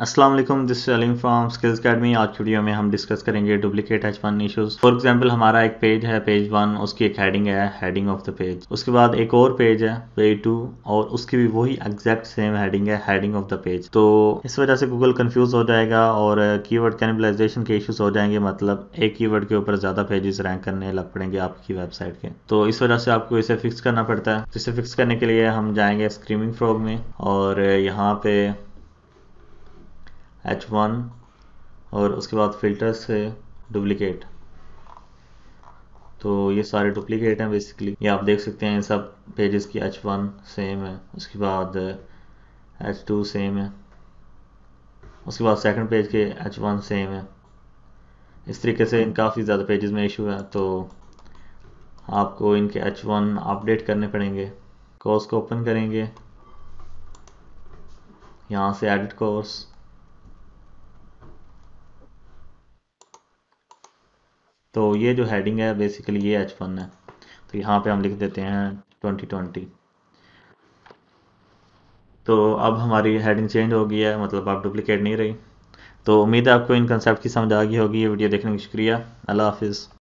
Aslam this सेलिंग from Skills Academy आज video में हम डिस्कस करेंगे duplicate H one issues for example हमारा एक पेज है पेज वन उसकी एक हैडिंग है हेडिंग ऑफ द पेज उसके बाद एक और पेज है पेज टू और उसकी भी वही एग्जैक्ट सेम हैडिंग है हेडिंग ऑफ द पेज तो इस वजह से गूगल कन्फ्यूज हो जाएगा और की वर्ड कैनिबलाइजेशन के इशूज़ हो जाएंगे मतलब एक की वर्ड के ऊपर ज़्यादा पेजेस रैंक करने लग पड़ेंगे आपकी वेबसाइट के तो इस वजह से आपको इसे फिक्स करना पड़ता है तो इसे फिक्स करने के लिए हम जाएंगे स्क्रीमिंग फ्रॉग में और uh, यहाँ पे एच वन और उसके बाद फ़िल्टर से डुप्लीकेट तो ये सारे डुप्लीकेट हैं बेसिकली ये आप देख सकते हैं इन सब पेजेस की एच वन सेम है उसके बाद एच टू सेम है उसके बाद सेकंड पेज के एच वन सेम है इस तरीके से इन काफ़ी ज़्यादा पेजेस में इशू है तो आपको इनके एच वन अपडेट करने पड़ेंगे कोर्स को ओपन करेंगे यहाँ से एडिट कोर्स तो ये जो हैडिंग है बेसिकली ये एच वन है तो यहाँ पे हम लिख देते हैं ट्वेंटी ट्वेंटी तो अब हमारी हेडिंग चेंज हो गई है मतलब आप डुप्लीकेट नहीं रही तो उम्मीद है आपको इन कंसेप्ट की समझ आ गई होगी ये वीडियो देखने का शुक्रिया अल्लाह हाफिज़